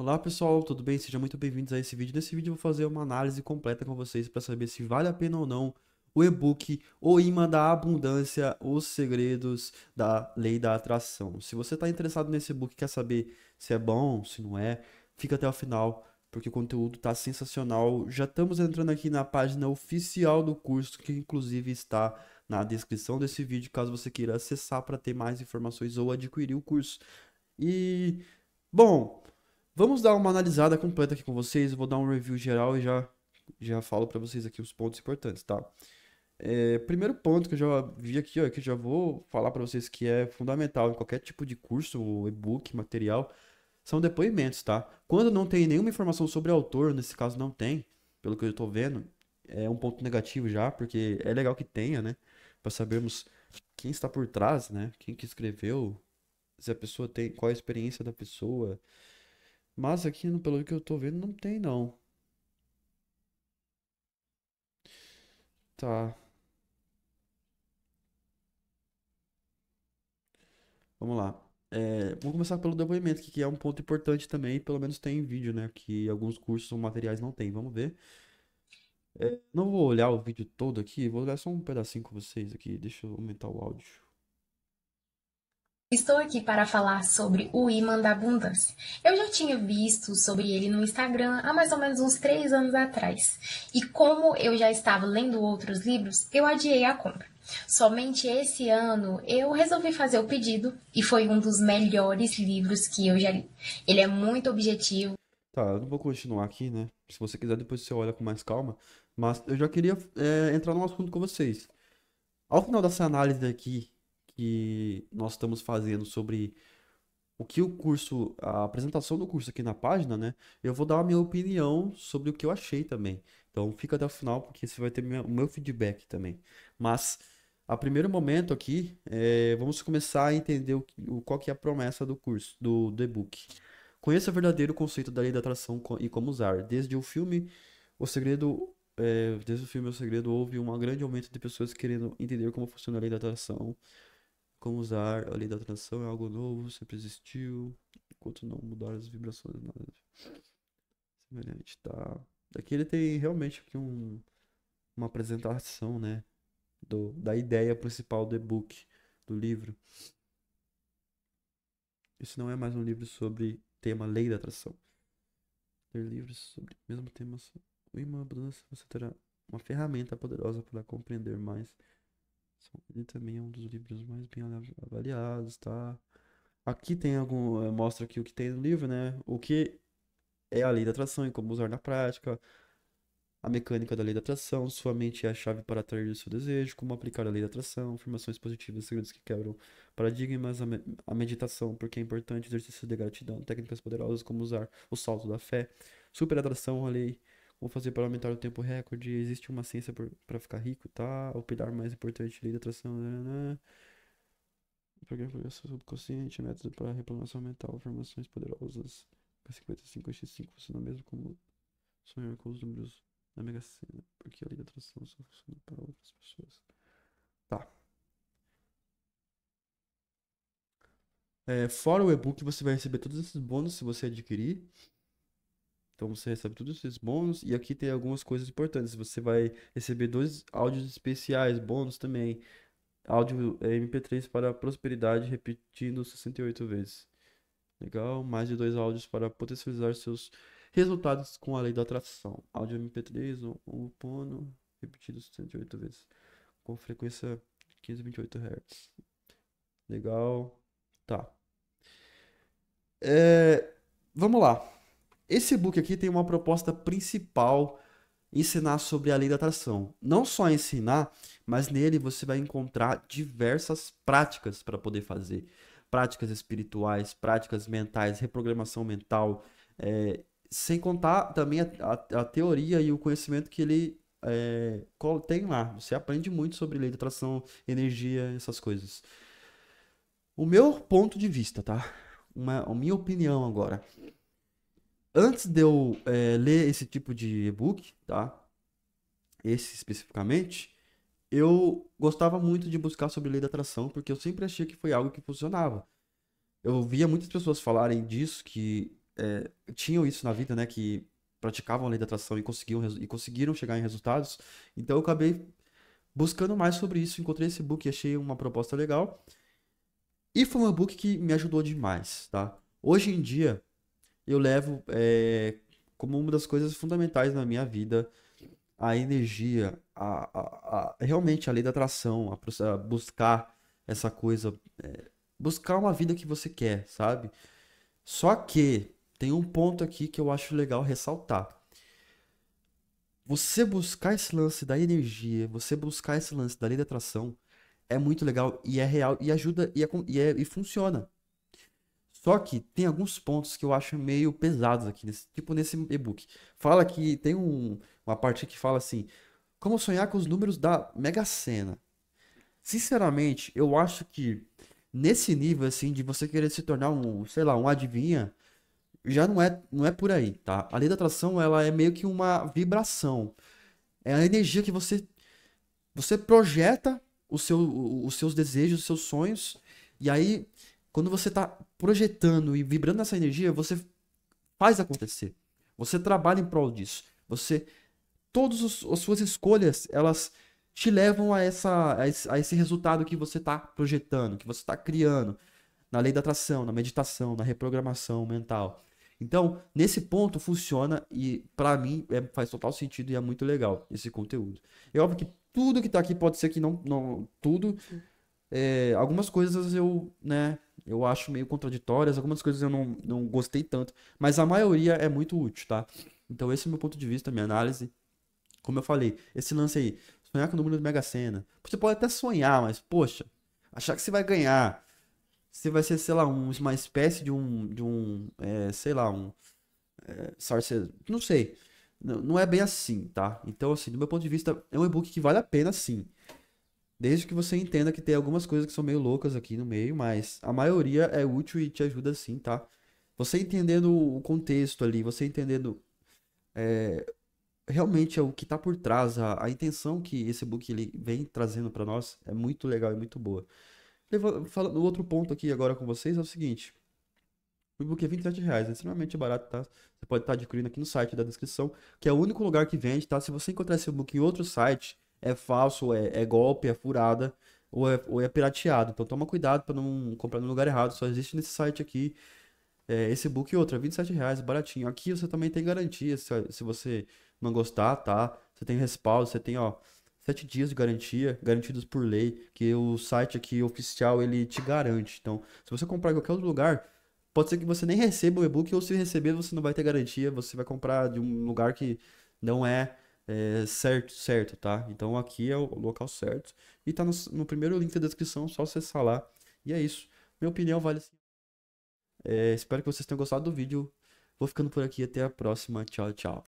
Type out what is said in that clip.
Olá pessoal, tudo bem? Sejam muito bem-vindos a esse vídeo. Nesse vídeo eu vou fazer uma análise completa com vocês para saber se vale a pena ou não o e-book O Imã da Abundância, Os Segredos da Lei da Atração. Se você está interessado nesse e-book quer saber se é bom, se não é, fica até o final porque o conteúdo está sensacional. Já estamos entrando aqui na página oficial do curso, que inclusive está na descrição desse vídeo, caso você queira acessar para ter mais informações ou adquirir o curso. E, bom, Vamos dar uma analisada completa aqui com vocês. Eu vou dar um review geral e já, já falo para vocês aqui os pontos importantes, tá? É, primeiro ponto que eu já vi aqui, ó, que já vou falar para vocês que é fundamental em qualquer tipo de curso, e-book, material, são depoimentos, tá? Quando não tem nenhuma informação sobre o autor, nesse caso não tem, pelo que eu estou vendo, é um ponto negativo já, porque é legal que tenha, né? Para sabermos quem está por trás, né? Quem que escreveu, se a pessoa tem, qual a experiência da pessoa, mas aqui, pelo que eu tô vendo, não tem não. Tá. Vamos lá. É, vamos começar pelo depoimento, que é um ponto importante também, pelo menos tem em vídeo, né? Que alguns cursos ou materiais não tem. Vamos ver. É, não vou olhar o vídeo todo aqui, vou olhar só um pedacinho com vocês aqui. Deixa eu aumentar o áudio. Estou aqui para falar sobre o imã da abundância. Eu já tinha visto sobre ele no Instagram há mais ou menos uns três anos atrás. E como eu já estava lendo outros livros, eu adiei a compra. Somente esse ano eu resolvi fazer o pedido e foi um dos melhores livros que eu já li. Ele é muito objetivo. Tá, eu não vou continuar aqui, né? Se você quiser, depois você olha com mais calma. Mas eu já queria é, entrar num assunto com vocês. Ao final dessa análise aqui que nós estamos fazendo sobre o que o curso, a apresentação do curso aqui na página, né? Eu vou dar a minha opinião sobre o que eu achei também. Então fica até o final porque você vai ter minha, o meu feedback também. Mas a primeiro momento aqui, é, vamos começar a entender o, o, qual que é a promessa do curso, do, do e-book. Conheça o verdadeiro conceito da lei da atração e como usar. Desde o filme, o segredo é, desde o filme O Segredo houve um grande aumento de pessoas querendo entender como funciona a lei da atração como usar a lei da atração é algo novo, sempre existiu, enquanto não mudar as vibrações, nada semelhante, tá? Aqui ele tem realmente aqui um, uma apresentação, né? Do, da ideia principal do e-book, do livro. Isso não é mais um livro sobre tema lei da atração. Ter livros sobre o mesmo tema, o imã você terá uma ferramenta poderosa para compreender mais ele também é um dos livros mais bem avaliados, tá? Aqui tem algum. Eh, mostra aqui o que tem no livro, né? O que é a lei da atração e como usar na prática. A mecânica da lei da atração, sua mente é a chave para atrair o seu desejo, como aplicar a lei da atração, afirmações positivas, segredos que quebram paradigmas, a, me a meditação, porque é importante, exercício de gratidão, técnicas poderosas, como usar o salto da fé, super atração, a lei Vou fazer para aumentar o tempo recorde. Existe uma ciência para ficar rico, tá? O pilar mais importante, lei da atração. Né, né, né. Programa subconsciente, método para reprogramação mental, informações poderosas. 55 x 5 funciona mesmo como sonhar com os números da Mega Sena, porque a lei da atração só funciona para outras pessoas. Tá. É, fora o e-book, você vai receber todos esses bônus se você adquirir. Então você recebe todos esses bônus e aqui tem algumas coisas importantes. Você vai receber dois áudios especiais, bônus também. Áudio eh, MP3 para prosperidade, repetindo 68 vezes. Legal, mais de dois áudios para potencializar seus resultados com a lei da atração. Áudio MP3, o um, pono, repetido 68 vezes. Com frequência 528 Hz. Legal. Tá. É, vamos lá. Esse book aqui tem uma proposta principal ensinar sobre a lei da atração. Não só ensinar, mas nele você vai encontrar diversas práticas para poder fazer. Práticas espirituais, práticas mentais, reprogramação mental, é, sem contar também a, a, a, teoria e o conhecimento que ele é, tem lá. Você aprende muito sobre lei da atração, energia, essas coisas. O meu ponto de vista, tá? Uma, a minha opinião agora antes de eu é, ler esse tipo de e-book, tá? Esse especificamente, eu gostava muito de buscar sobre lei da atração, porque eu sempre achei que foi algo que funcionava. Eu via muitas pessoas falarem disso, que é, tinham isso na vida, né? Que praticavam a lei da atração e conseguiam, e conseguiram chegar em resultados. Então eu acabei buscando mais sobre isso, encontrei esse book e achei uma proposta legal. E foi um book que me ajudou demais, tá? Hoje em dia, eu levo é, como uma das coisas fundamentais na minha vida a energia, a, a, a realmente a lei da atração, a, a buscar essa coisa, é, buscar uma vida que você quer, sabe? Só que tem um ponto aqui que eu acho legal ressaltar. Você buscar esse lance da energia, você buscar esse lance da lei da atração é muito legal e é real e ajuda e, é, e, é, e funciona. Só que tem alguns pontos que eu acho meio pesados aqui, nesse, tipo nesse e-book. Fala que tem um, uma parte que fala assim: como sonhar com os números da Mega Sena. Sinceramente, eu acho que nesse nível assim de você querer se tornar um, sei lá, um adivinha, já não é, não é por aí, tá? A lei da atração, ela é meio que uma vibração. É a energia que você você projeta o seu, os seus desejos, os seus sonhos, e aí quando você está projetando e vibrando essa energia, você faz acontecer. Você trabalha em prol disso. Você todas as suas escolhas, elas te levam a, essa, a esse resultado que você está projetando, que você está criando na lei da atração, na meditação, na reprogramação mental. Então, nesse ponto funciona e para mim é, faz total sentido e é muito legal esse conteúdo. É óbvio que tudo que tá aqui pode ser que não, não tudo é, algumas coisas eu, né, eu acho meio contraditórias, algumas coisas eu não, não gostei tanto, mas a maioria é muito útil, tá? Então esse é o meu ponto de vista, minha análise. Como eu falei, esse lance aí, sonhar com o número do Mega Sena. Você pode até sonhar, mas, poxa, achar que você vai ganhar, você vai ser, sei lá, um, uma espécie de um, de um é, sei lá, um é, não sei. Não, não é bem assim, tá? Então, assim, do meu ponto de vista, é um e-book que vale a pena, sim. Desde que você entenda que tem algumas coisas que são meio loucas aqui no meio, mas a maioria é útil e te ajuda sim, tá? Você entendendo o contexto ali, você entendendo é, realmente é o que está por trás, a, a, intenção que esse book ele vem trazendo para nós é muito legal e muito boa. falando, outro ponto aqui agora com vocês é o seguinte. O e-book é 27 reais, é extremamente barato, tá? Você pode estar tá adquirindo aqui no site da descrição, que é o único lugar que vende, tá? Se você encontrar esse book em outro site, é falso, é, é golpe, é furada ou é, ou é pirateado. Então toma cuidado para não comprar no lugar errado. Só existe nesse site aqui. É, esse book e outra, 27 é reais, baratinho. Aqui você também tem garantia. Se, se você não gostar, tá? Você tem respaldo, você tem, ó, 7 dias de garantia, garantidos por lei, que o site aqui oficial ele te garante. Então, se você comprar em qualquer outro lugar, pode ser que você nem receba o e-book, ou se receber, você não vai ter garantia. Você vai comprar de um lugar que não é é, certo, certo, tá? Então aqui é o local certo. E tá no, no primeiro link da descrição, só acessar lá. E é isso. Minha opinião vale É, espero que vocês tenham gostado do vídeo. Vou ficando por aqui. Até a próxima. Tchau, tchau.